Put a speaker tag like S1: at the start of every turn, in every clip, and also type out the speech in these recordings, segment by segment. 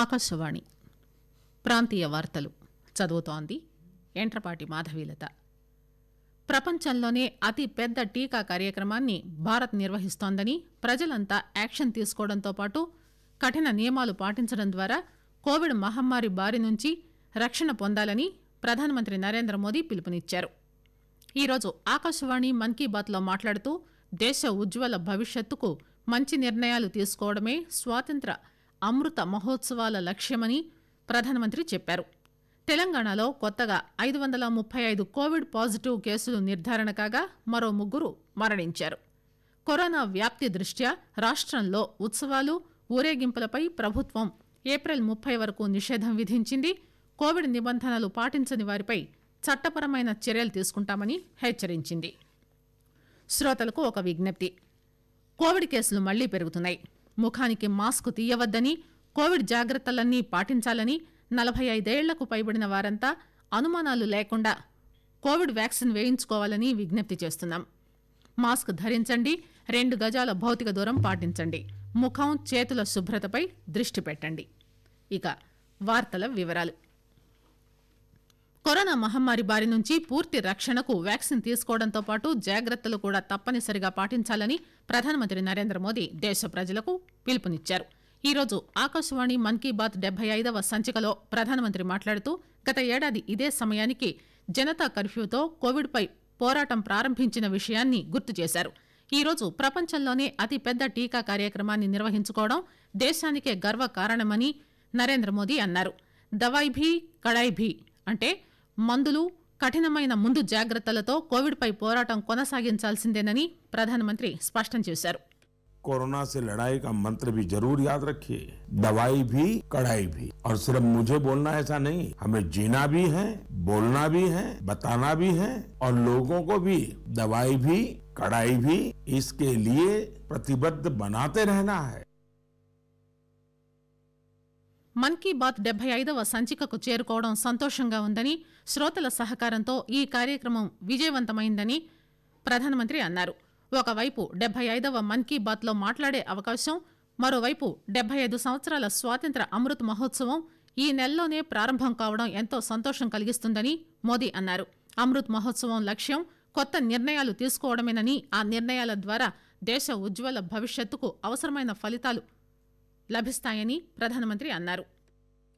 S1: ఆకాశవాణి ప్రాంతీయ వార్తలు చదువుతోంది ఎంట్రపాటి మాధవీలత ప్రపంచంలోనే అతి పెద్ద టీకా కార్యక్రమాన్ని భారత్ నిర్వహిస్తోందని ప్రజలంతా యాక్షన్ తీసుకోవడంతో పాటు కఠిన నియమాలు పాటించడం ద్వారా కోవిడ్ మహమ్మారి బారి నుంచి రక్షణ పొందాలని ప్రధానమంత్రి నరేంద్ర మోదీ పిలుపునిచ్చారు ఈరోజు ఆకాశవాణి మన్ కీ బాత్లో మాట్లాడుతూ దేశ ఉజ్వల భవిష్యత్తుకు మంచి నిర్ణయాలు తీసుకోవడమే స్వాతంత్ర్య అమృత మహోత్సవాల లక్ష్యమని ప్రధానమంత్రి చెప్పారు తెలంగాణలో కొత్తగా ఐదు వందల ముప్పై ఐదు కోవిడ్ పాజిటివ్ కేసులు నిర్దారణ కాగా మరో ముగ్గురు మరణించారు కరోనా వ్యాప్తి దృష్ట్యా రాష్టంలో ఉత్సవాలు ఊరేగింపులపై ప్రభుత్వం ఏప్రిల్ ముప్పై వరకు నిషేధం విధించింది కోవిడ్ నిబంధనలు పాటించని వారిపై చట్టపరమైన చర్యలు తీసుకుంటామని హెచ్చరించింది శ్రోతలకు ఒక విజ్ఞప్తి కోవిడ్ కేసులు మళ్లీ పెరుగుతున్నాయి ముఖానికి మాస్క్ తీయవద్దని కోవిడ్ జాగ్రత్తలన్నీ పాటించాలని నలభై ఐదేళ్లకు పైబడిన వారంతా అనుమానాలు లేకుండా కోవిడ్ వ్యాక్సిన్ వేయించుకోవాలని విజ్ఞప్తి చేస్తున్నాం మాస్క్ ధరించండి రెండు గజాల భౌతిక దూరం పాటించండి ముఖం చేతుల శుభ్రతపై దృష్టి పెట్టండి ఇక వార్తల వివరాలు కరోనా మహమ్మారి బారి నుంచి పూర్తి రక్షణకు వ్యాక్సిన్ తీసుకోవడంతో పాటు జాగ్రత్తలు కూడా తప్పనిసరిగా పాటించాలని ప్రధానమంత్రి నరేంద్ర మోదీ దేశ ప్రజలకు పిలుపునిచ్చారు ఈ రోజు ఆకాశవాణి మన్ కీ బాత్ డెబ్బై ఐదవ సంచికలో ప్రధానమంత్రి మాట్లాడుతూ గత ఏడాది ఇదే సమయానికి జనతా కర్ఫ్యూతో కోవిడ్పై పోరాటం ప్రారంభించిన విషయాన్ని గుర్తు చేశారు ఈరోజు ప్రపంచంలోనే అతిపెద్ద టీకా కార్యక్రమాన్ని నిర్వహించుకోవడం దేశానికే గర్వ కారణమని నరేంద్ర మోదీ అన్నారు దవాయి భీ కడాయి భీ అంటే మందులు కఠినమైన ముందు జాగ్రత్తలతో కోవిడ్ పై పోరాటం కొనసాగించాల్సిందేనని ప్రధానమంత్రి స్పష్టం చేశారు
S2: कोरोना से लड़ाई का मंत्र भी जरूर याद रखिए दवाई भी कड़ाई भी और सिर्फ मुझे बोलना ऐसा नहीं हमें जीना भी है बोलना भी है बताना भी है और लोगों को भी दवाई भी कड़ाई भी इसके लिए प्रतिबद्ध बनाते रहना है
S1: మన్ కీ బాత్ డెబ్బై ఐదవ సంచికకు చేరుకోవడం సంతోషంగా ఉందని శ్రోతల సహకారంతో ఈ కార్యక్రమం విజయవంతమైందని ప్రధానమంత్రి అన్నారు ఒకవైపు డెబ్బై ఐదవ మన్ కీ బాత్ లో మాట్లాడే అవకాశం మరోవైపు డెబ్బై ఐదు సంవత్సరాల స్వాతంత్ర అమృత్ మహోత్సవం ఈ నెలలోనే ప్రారంభం కావడం ఎంతో సంతోషం కలిగిస్తుందని మోదీ అన్నారు అమృత్ మహోత్సవం లక్ష్యం కొత్త నిర్ణయాలు తీసుకోవడమేనని ఆ నిర్ణయాల ద్వారా దేశ ఉజ్వల భవిష్యత్తుకు అవసరమైన ఫలితాలు లభిస్తాయని ప్రధానమంత్రి అన్నారు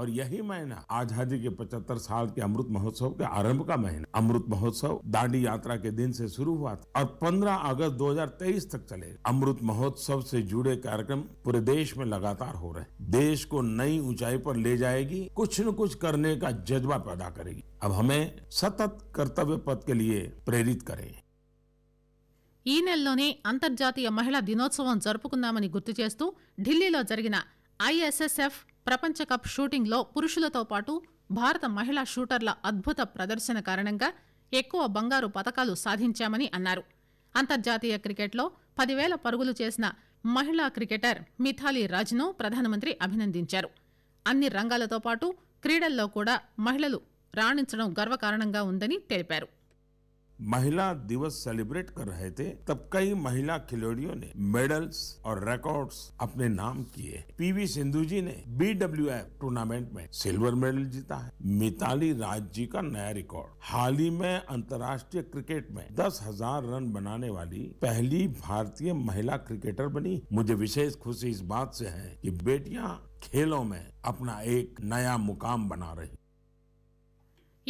S2: और यही महीना आजादी के 75 साल के अमृत महोत्सव के आरंभ का महीना अमृत महोत्सव दांडी यात्रा के दिन से शुरू हुआ था और 15 अगस्त 2023 तक चले अमृत महोत्सव से जुड़े कार्यक्रम पूरे देश में लगातार हो रहे देश को नई ऊंचाई पर ले जाएगी कुछ न कुछ करने का जज्बा पैदा करेगी अब हमें सतत कर्तव्य पथ के लिए प्रेरित करें
S1: ఈ నెలలోనే అంతర్జాతీయ మహిళా దినోత్సవం జరుపుకున్నామని గుర్తు చేస్తూ ఢిల్లీలో జరిగిన ఐఎస్ఎస్ఎఫ్ ప్రపంచ కప్ షూటింగ్లో పురుషులతో పాటు భారత మహిళా షూటర్ల అద్భుత ప్రదర్శన కారణంగా ఎక్కువ బంగారు పతకాలు సాధించామని అన్నారు అంతర్జాతీయ క్రికెట్లో పదివేల పరుగులు చేసిన మహిళా క్రికెటర్ మిథాలీ రాజ్ను ప్రధానమంత్రి అభినందించారు అన్ని రంగాలతో పాటు క్రీడల్లో కూడా మహిళలు రాణించడం గర్వకారణంగా ఉందని తెలిపారు
S2: महिला दिवस सेलिब्रेट कर रहे थे तब कई महिला खिलाड़ियों ने मेडल्स और रिकॉर्ड्स अपने नाम किए पीवी सिंधु जी ने बी टूर्नामेंट में सिल्वर मेडल जीता है मिताली राज जी का नया रिकॉर्ड हाल ही में अंतर्राष्ट्रीय क्रिकेट में दस हजार रन बनाने वाली पहली भारतीय महिला क्रिकेटर बनी मुझे विशेष खुशी इस बात से है कि बेटियां खेलों में अपना एक नया मुकाम बना रही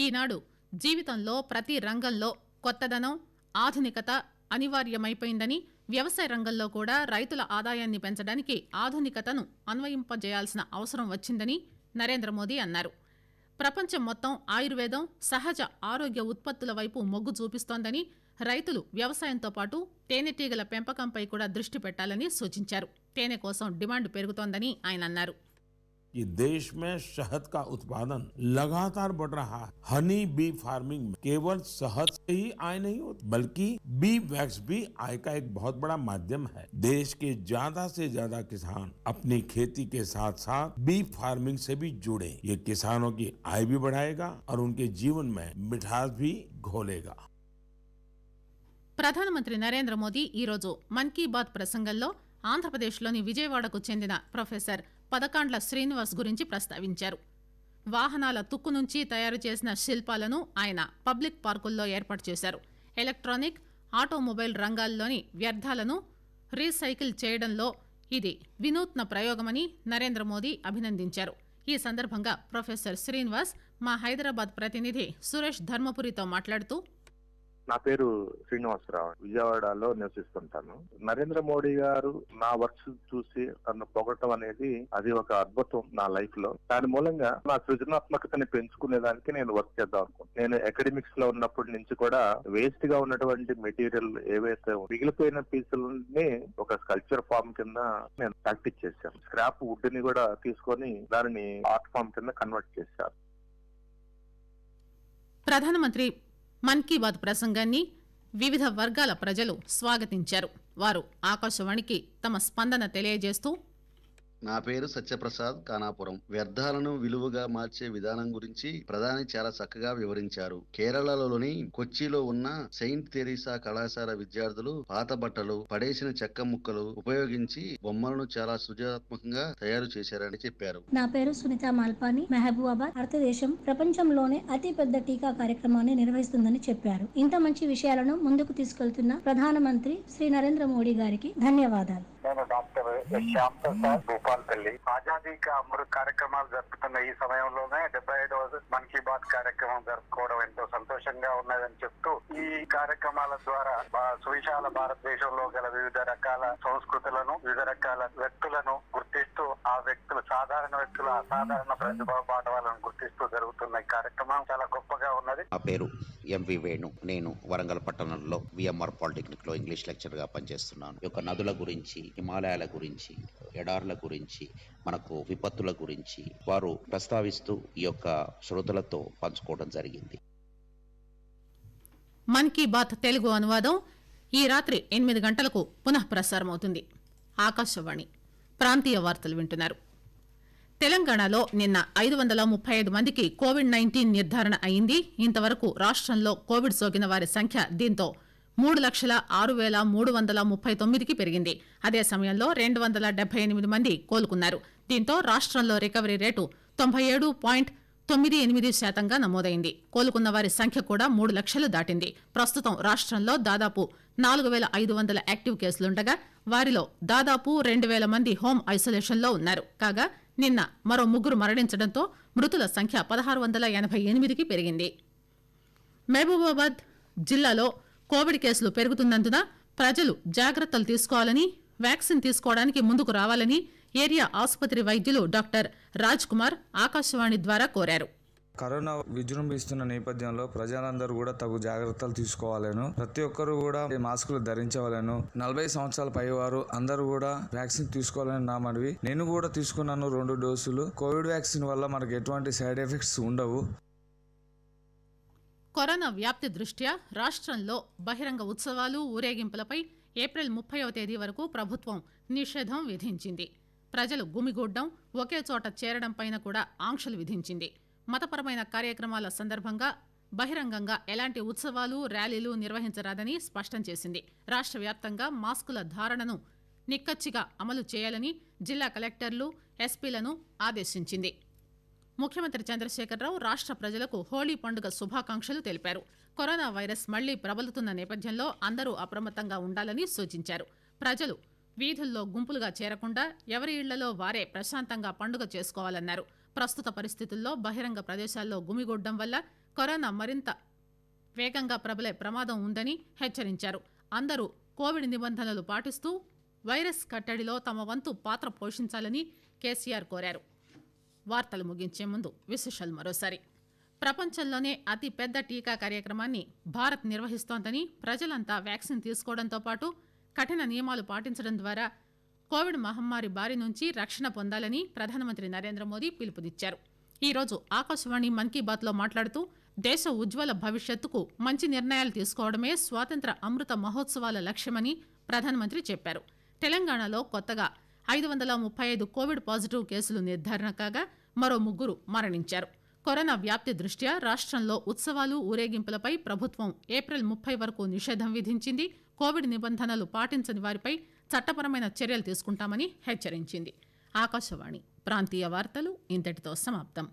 S1: ఈనాడు జీవితంలో ప్రతి రంగంలో కొత్తదనం ఆధునికత అనివార్యమైపోయిందని వ్యవసాయ రంగంలో కూడా రైతుల ఆదాయాన్ని పెంచడానికి ఆధునికతను అన్వయింపజేయాల్సిన అవసరం వచ్చిందని నరేంద్ర మోదీ అన్నారు ప్రపంచం మొత్తం ఆయుర్వేదం సహజ ఆరోగ్య ఉత్పత్తుల వైపు మొగ్గు చూపిస్తోందని రైతులు వ్యవసాయంతో పాటు తేనెటీగల పెంపకంపై కూడా దృష్టి పెట్టాలని సూచించారు తేనె కోసం డిమాండ్ పెరుగుతోందని ఆయన అన్నారు
S2: कि देश में शहद का उत्पादन लगातार बढ़ रहा है हनी बी फार्मिंग में केवल शहद से ही आय नहीं होती बल्कि बी वैक्स भी आय का एक बहुत बड़ा माध्यम है देश के ज्यादा से ज्यादा किसान अपनी खेती के साथ साथ बी फार्मिंग से भी जुड़े ये किसानों की आय भी बढ़ाएगा और उनके जीवन में मिठास भी घोलेगा
S1: ప్రధానమంత్రి నరేంద్ర మోదీ ఈరోజు మన్ కీ బాత్ ప్రసంగంలో ఆంధ్రప్రదేశ్లోని విజయవాడకు చెందిన ప్రొఫెసర్ పదకాండ్ల శ్రీనివాస్ గురించి ప్రస్తావించారు వాహనాల తుక్కు నుంచి తయారు చేసిన శిల్పాలను ఆయన పబ్లిక్ పార్కుల్లో ఏర్పాటు చేశారు ఎలక్ట్రానిక్ ఆటోమొబైల్ రంగాల్లోని వ్యర్థాలను రీసైకిల్ చేయడంలో ఇది వినూత్న ప్రయోగమని నరేంద్ర మోదీ అభినందించారు ఈ సందర్భంగా ప్రొఫెసర్ శ్రీనివాస్ మా హైదరాబాద్ ప్రతినిధి సురేష్ ధర్మపురితో మాట్లాడుతూ
S2: నా పేరు శ్రీనివాసరావు విజయవాడలో నివసిస్తుంటాను నరేంద్ర మోడీ గారు నా వర్క్స్ చూసి నన్ను పొగటం అనేది అది ఒక అద్భుతం నా లైఫ్ లో దాని మూలంగా నా సృజనాత్మకతని పెంచుకునే దానికి నేను వర్క్ చేద్దాం అనుకుంటాను నేను అకాడమిక్స్ లో ఉన్నప్పటి నుంచి కూడా వేస్ట్ గా ఉన్నటువంటి మెటీరియల్ ఏవైతే మిగిలిపోయిన పీసులని ఒక స్కల్చర్ ఫామ్ కింద నేను ప్రాక్టీస్ చేశాను స్క్రాప్ వుడ్ ని కూడా తీసుకొని దానిని ఆర్ట్ ఫామ్ కింద కన్వర్ట్ చేశాను
S1: ప్రధానమంత్రి మన్ కీ బాత్ ప్రసంగాన్ని వివిధ వర్గాల ప్రజలు స్వాగతించారు వారు ఆకాశవాణికి తమ స్పందన తెలియజేస్తూ
S2: నా పేరు సత్యప్రసాద్ కానాపురం వ్యర్థాలను విలువగా మార్చే విధానం గురించి ప్రధాని చాలా చక్కగా వివరించారు కేరళలోని కొచ్చిలో ఉన్న సెయింట్ తెరీసా కళాశాల విద్యార్థులు పాత బట్టలు పడేసిన చెక్క ముక్కలు ఉపయోగించి బొమ్మలను చాలా సృజనాత్మకంగా తయారు చేశారని చెప్పారు
S1: నా పేరు సునీత మాల్పాని మహబూబాబాద్ భారతదేశం ప్రపంచంలోనే అతి పెద్ద టీకా కార్యక్రమాన్ని నిర్వహిస్తుందని చెప్పారు ఇంత మంచి విషయాలను ముందుకు తీసుకెళ్తున్న ప్రధానమంత్రి శ్రీ నరేంద్ర మోడీ గారికి ధన్యవాదాలు
S2: నేను డాక్టర్ శ్యామ్ ప్రసాద్ భూపాల్పల్లి ఆజాదీ కా అమృత్ కార్యక్రమాలు జరుపుతున్న ఈ సమయంలోనే డెబ్బై ఐదవ మన్ కీ బాత్ కార్యక్రమం జరుపుకోవడం ఎంతో సంతోషంగా ఉన్నదని చెప్తూ ఈ కార్యక్రమాల ద్వారా సువిశాల భారతదేశంలో గల వివిధ రకాల సంస్కృతులను వివిధ రకాల వ్యక్తులను గుర్తిస్తూ ఆ వ్యక్తులు సాధారణ వ్యక్తుల అసాధారణ ప్రతిభా పాఠవాలను గుర్తిస్తూ జరుగుతున్న ఈ కార్యక్రమం చాలా గొప్పగా
S1: ఉన్నది నా పేరు ఎంవి వేణు నేను వరంగల్ పట్టణంలో విఎంఆర్ పాలిటెక్నిక్ లో ఇంగ్లీష్ లెక్చర్ గా పనిచేస్తున్నాను యొక్క నదుల గురించి హిమాలయాల గురించి ఎడార్ల గురించి మనకు విపత్తుల గురించి వారు ప్రస్తావిస్తూ ఈ యొక్క శ్రోతలతో పంచుకోవడం జరిగింది మన్ కీ బాత్ తెలుగు అనువాదం ఈ రాత్రి ఎనిమిది గంటలకు పునః ప్రసారం అవుతుంది ఆకాశవాణి ప్రాంతీయ వార్తలు వింటున్నారు తెలంగాణలో నిన్న ఐదు వందల ముప్పై ఐదు మందికి కోవిడ్ నైన్టీన్ నిర్ధారణ అయింది ఇంతవరకు రాష్టంలో కోవిడ్ సోకిన వారి సంఖ్య దీంతో మూడు లక్షల ఆరు పేల మూడు వందల ముప్పై తొమ్మిదికి పెరిగింది అదే సమయంలో రెండు వందల డెబ్బై ఎనిమిది మంది కోలుకున్నారు దీంతో రాష్టంలో రికవరీ రేటు తొంభై ఏడు పాయింట్ తొమ్మిది ఎనిమిది శాతంగా నమోదైంది కోలుకున్న వారి సంఖ్య కూడా మూడు లక్షలు దాటింది ప్రస్తుతం రాష్టంలో దాదాపు నాలుగు వేల ఐదు వందల యాక్టివ్ కేసులుండగా వారిలో దాదాపు రెండు వేల మంది హోం ఐసోలేషన్లో ఉన్నారు కాగా నిన్న మరో ముగ్గురు మరణించడంతో మృతుల సంఖ్య పదహారు వందల ఎనభై ఎనిమిదికి పెరిగింది మహబూబాబాద్ జిల్లాలో కోవిడ్ కేసులు పెరుగుతున్నందున ప్రజలు జాగ్రత్తలు తీసుకోవాలని వ్యాక్సిన్ తీసుకోవడానికి ముందుకు రావాలని ఏరియా ఆసుపత్రి వైద్యులు డాక్టర్ రాజ్ కుమార్ ఆకాశవాణి ద్వారా కోరారు
S2: కరోనా విజృంభిస్తున్న నేపథ్యంలో ప్రజలందరూ కూడా తగు జాగ్రత్తలు తీసుకోవాలను ప్రతి ఒక్కరు కూడా మాస్కులు ధరించవాలను నలభై సంవత్సరాల పై వారు అందరూ కూడా వ్యాక్సిన్ తీసుకోవాలని నా మనవి నేను కూడా తీసుకున్నాను రెండు డోసులు కోవిడ్ వ్యాక్సిన్ వల్ల మనకు ఎటువంటి సైడ్ ఎఫెక్ట్స్ ఉండవు
S1: కరోనా వ్యాప్తి దృష్ట్యా రాష్టంలో బహిరంగ ఉత్సవాలు ఊరేగింపులపై ఏప్రిల్ ముప్పైవ తేదీ వరకు ప్రభుత్వం నిషేధం విధించింది ప్రజలు గుమిగూడ్డం ఒకే చోట చేరడంపైన కూడా ఆంక్షలు విధించింది మతపరమైన కార్యక్రమాల సందర్భంగా బహిరంగంగా ఎలాంటి ఉత్సవాలు ర్యాలీలు నిర్వహించరాదని స్పష్టం చేసింది రాష్ట వ్యాప్తంగా మాస్కుల ధారణను నిక్కచ్చిగా అమలు చేయాలని జిల్లా కలెక్టర్లు ఎస్పీలను ఆదేశించింది ముఖ్యమంత్రి చంద్రశేఖరరావు రాష్ట ప్రజలకు హోళీ పండుగ శుభాకాంక్షలు తెలిపారు కరోనా వైరస్ మళ్లీ ప్రబలుతున్న నేపథ్యంలో అందరూ అప్రమత్తంగా ఉండాలని సూచించారు ప్రజలు వీధుల్లో గుంపులుగా చేరకుండా ఎవరి ఇళ్లలో వారే ప్రశాంతంగా పండుగ చేసుకోవాలన్నారు ప్రస్తుత పరిస్థితుల్లో బహిరంగ ప్రదేశాల్లో గుమిగూడడం వల్ల కరోనా మరింత వేగంగా ప్రబలే ప్రమాదం ఉందని హెచ్చరించారు అందరూ కోవిడ్ నిబంధనలు పాటిస్తూ వైరస్ కట్టడిలో తమ వంతు పాత్ర పోషించాలని కేసీఆర్ కోరారు వార్తలు ముగించే ముందు విశేషాలు మరోసారి ప్రపంచంలోనే అతి పెద్ద టీకా కార్యక్రమాన్ని భారత్ నిర్వహిస్తోందని ప్రజలంతా వ్యాక్సిన్ తీసుకోవడంతో పాటు కఠిన నియమాలు పాటించడం ద్వారా కోవిడ్ మహమ్మారి బారి నుంచి రక్షణ పొందాలని ప్రధానమంత్రి నరేంద్ర మోదీ పిలుపునిచ్చారు ఈరోజు ఆకాశవాణి మన్ కీ బాత్లో మాట్లాడుతూ దేశ ఉజ్వల భవిష్యత్తుకు మంచి నిర్ణయాలు తీసుకోవడమే స్వాతంత్ర అమృత మహోత్సవాల లక్ష్యమని ప్రధానమంత్రి చెప్పారు తెలంగాణలో కొత్తగా ఐదు వందల ముప్పై ఐదు కోవిడ్ పాజిటివ్ కేసులు నిర్దారణ కాగా మరో ముగ్గురు మరణించారు కరోనా వ్యాప్తి దృష్ట్యా రాష్టంలో ఉత్సవాలు ఊరేగింపులపై ప్రభుత్వం ఏప్రిల్ ముప్పై వరకు నిషేధం విధించింది కోవిడ్ నిబంధనలు పాటించని వారిపై చట్టపరమైన చర్యలు తీసుకుంటామని హెచ్చరించింది ఆకాశవాణి ప్రాంతీయ వార్తలు ఇంతటితో సమాప్తం